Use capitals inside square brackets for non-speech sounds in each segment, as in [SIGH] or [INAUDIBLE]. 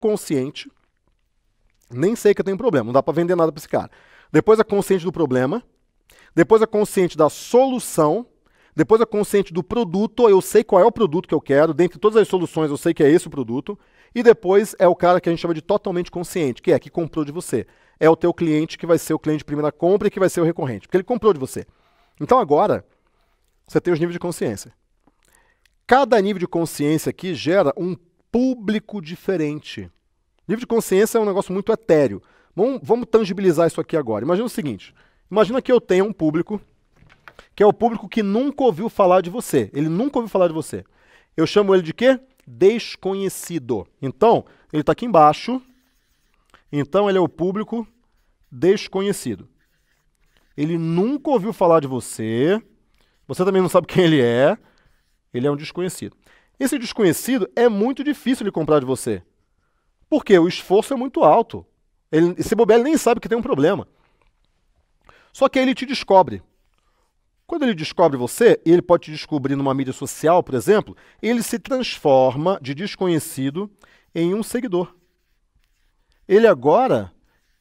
consciente. Nem sei que eu tenho problema, não dá para vender nada para esse cara. Depois a é consciente do problema, depois a é consciente da solução, depois a é consciente do produto, eu sei qual é o produto que eu quero, dentre todas as soluções eu sei que é esse o produto, e depois é o cara que a gente chama de totalmente consciente, que é que comprou de você. É o teu cliente que vai ser o cliente de primeira compra e que vai ser o recorrente, porque ele comprou de você. Então agora, você tem os níveis de consciência. Cada nível de consciência aqui gera um público diferente. Livre de consciência é um negócio muito etéreo. Vamos, vamos tangibilizar isso aqui agora. Imagina o seguinte: imagina que eu tenho um público que é o público que nunca ouviu falar de você. Ele nunca ouviu falar de você. Eu chamo ele de quê? Desconhecido. Então, ele está aqui embaixo. Então, ele é o público desconhecido. Ele nunca ouviu falar de você. Você também não sabe quem ele é. Ele é um desconhecido. Esse desconhecido é muito difícil ele comprar de você. Porque o esforço é muito alto. Ele, se ele nem sabe que tem um problema. Só que aí ele te descobre. Quando ele descobre você, ele pode te descobrir numa mídia social, por exemplo, ele se transforma de desconhecido em um seguidor. Ele agora,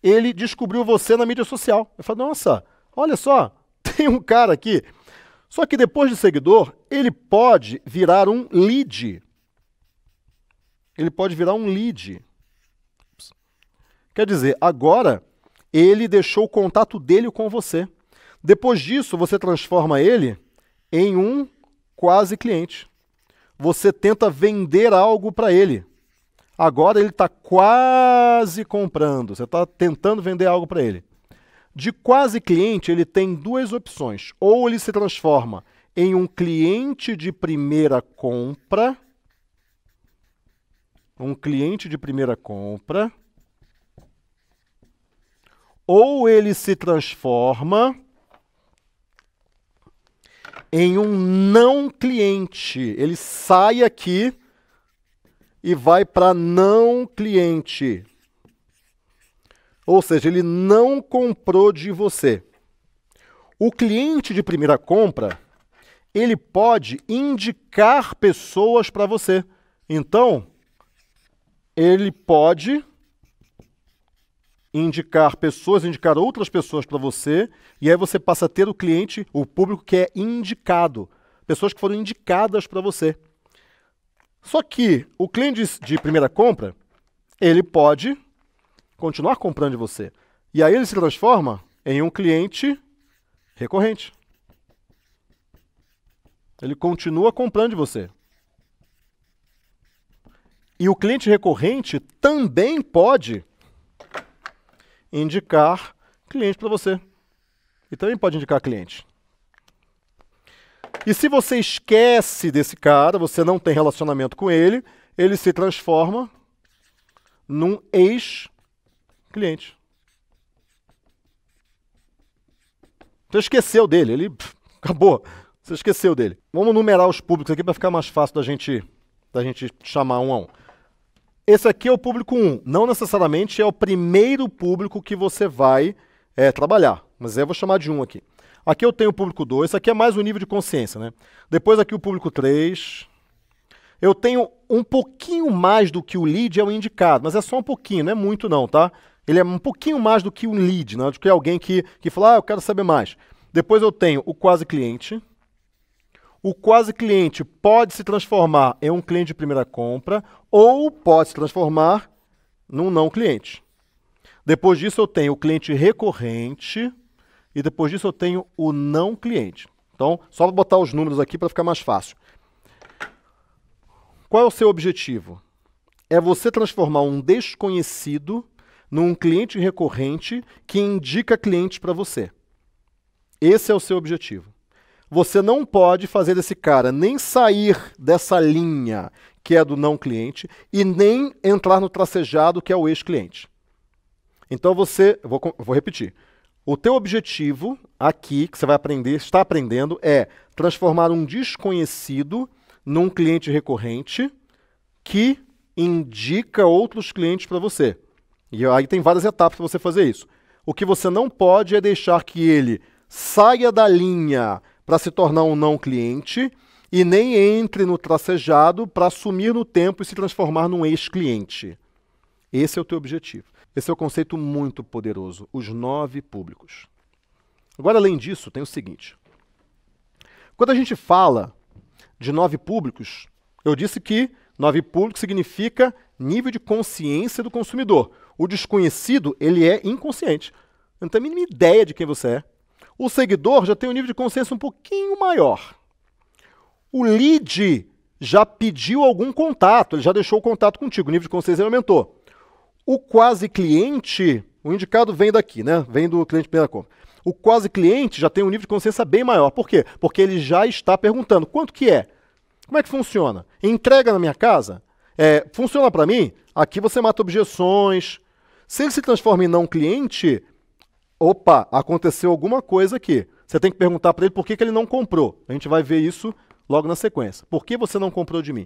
ele descobriu você na mídia social. Ele fala, nossa, olha só, [LAUGHS] tem um cara aqui só que depois de seguidor, ele pode virar um lead. Ele pode virar um lead. Quer dizer, agora ele deixou o contato dele com você. Depois disso, você transforma ele em um quase cliente. Você tenta vender algo para ele. Agora ele está quase comprando. Você está tentando vender algo para ele. De quase cliente, ele tem duas opções. Ou ele se transforma em um cliente de primeira compra, um cliente de primeira compra, ou ele se transforma em um não cliente. Ele sai aqui e vai para não cliente. Ou seja, ele não comprou de você. O cliente de primeira compra, ele pode indicar pessoas para você. Então, ele pode indicar pessoas, indicar outras pessoas para você, e aí você passa a ter o cliente, o público que é indicado, pessoas que foram indicadas para você. Só que o cliente de primeira compra, ele pode continuar comprando de você. E aí ele se transforma em um cliente recorrente. Ele continua comprando de você. E o cliente recorrente também pode indicar cliente para você. E também pode indicar cliente. E se você esquece desse cara, você não tem relacionamento com ele, ele se transforma num ex-cliente cliente. Você então esqueceu dele, ele pff, acabou. Você esqueceu dele. Vamos numerar os públicos aqui para ficar mais fácil da gente, da gente chamar um a um. Esse aqui é o público 1. Um. Não necessariamente é o primeiro público que você vai é, trabalhar, mas é, eu vou chamar de 1 um aqui. Aqui eu tenho o público 2, aqui é mais um nível de consciência, né? Depois aqui o público 3. Eu tenho um pouquinho mais do que o lead é o indicado, mas é só um pouquinho, não é muito não, tá? Ele é um pouquinho mais do que um lead, né? do que alguém que, que fala, ah, eu quero saber mais. Depois eu tenho o quase cliente. O quase cliente pode se transformar em um cliente de primeira compra ou pode se transformar num não cliente. Depois disso eu tenho o cliente recorrente e depois disso eu tenho o não cliente. Então, só para botar os números aqui para ficar mais fácil. Qual é o seu objetivo? É você transformar um desconhecido num cliente recorrente que indica clientes para você. Esse é o seu objetivo. Você não pode fazer esse cara nem sair dessa linha que é do não cliente e nem entrar no tracejado que é o ex-cliente. Então você, vou, vou repetir, o teu objetivo aqui que você vai aprender, está aprendendo é transformar um desconhecido num cliente recorrente que indica outros clientes para você. E aí tem várias etapas para você fazer isso. O que você não pode é deixar que ele saia da linha para se tornar um não cliente e nem entre no tracejado para sumir no tempo e se transformar num ex-cliente. Esse é o teu objetivo. Esse é um conceito muito poderoso, os nove públicos. Agora, além disso, tem o seguinte. Quando a gente fala de nove públicos, eu disse que nove públicos significa nível de consciência do consumidor. O desconhecido, ele é inconsciente. Não tem a mínima ideia de quem você é. O seguidor já tem um nível de consciência um pouquinho maior. O lead já pediu algum contato, ele já deixou o contato contigo, o nível de consciência aumentou. O quase cliente, o indicado vem daqui, né? Vem do cliente primeira compra. O quase cliente já tem um nível de consciência bem maior. Por quê? Porque ele já está perguntando quanto que é? Como é que funciona? Entrega na minha casa? É, funciona para mim? Aqui você mata objeções. Se ele se transforma em não cliente, opa, aconteceu alguma coisa aqui. Você tem que perguntar para ele por que, que ele não comprou. A gente vai ver isso logo na sequência. Por que você não comprou de mim?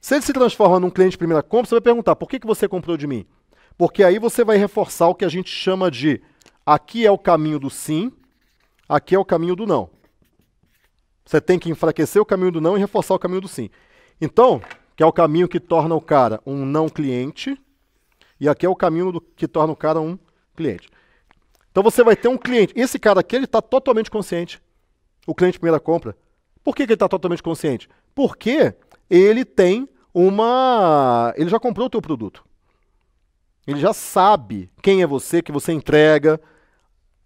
Se ele se transforma num cliente de primeira compra, você vai perguntar por que, que você comprou de mim? Porque aí você vai reforçar o que a gente chama de aqui é o caminho do sim, aqui é o caminho do não. Você tem que enfraquecer o caminho do não e reforçar o caminho do sim. Então, que é o caminho que torna o cara um não cliente, e aqui é o caminho do, que torna o cara um cliente. Então você vai ter um cliente. Esse cara aqui, ele está totalmente consciente. O cliente primeira compra. Por que, que ele está totalmente consciente? Porque ele tem uma... Ele já comprou o teu produto. Ele já sabe quem é você, que você entrega.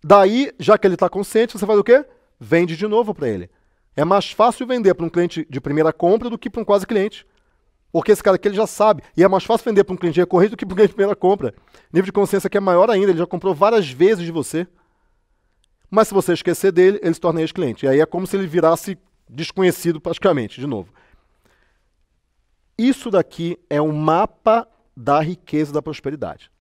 Daí, já que ele está consciente, você faz o quê? Vende de novo para ele. É mais fácil vender para um cliente de primeira compra do que para um quase cliente. Porque esse cara aqui ele já sabe. E é mais fácil vender para um cliente recorrente do que para um cliente de primeira compra. Nível de consciência que é maior ainda, ele já comprou várias vezes de você. Mas se você esquecer dele, ele se torna ex-cliente. E aí é como se ele virasse desconhecido praticamente, de novo. Isso daqui é um mapa da riqueza da prosperidade.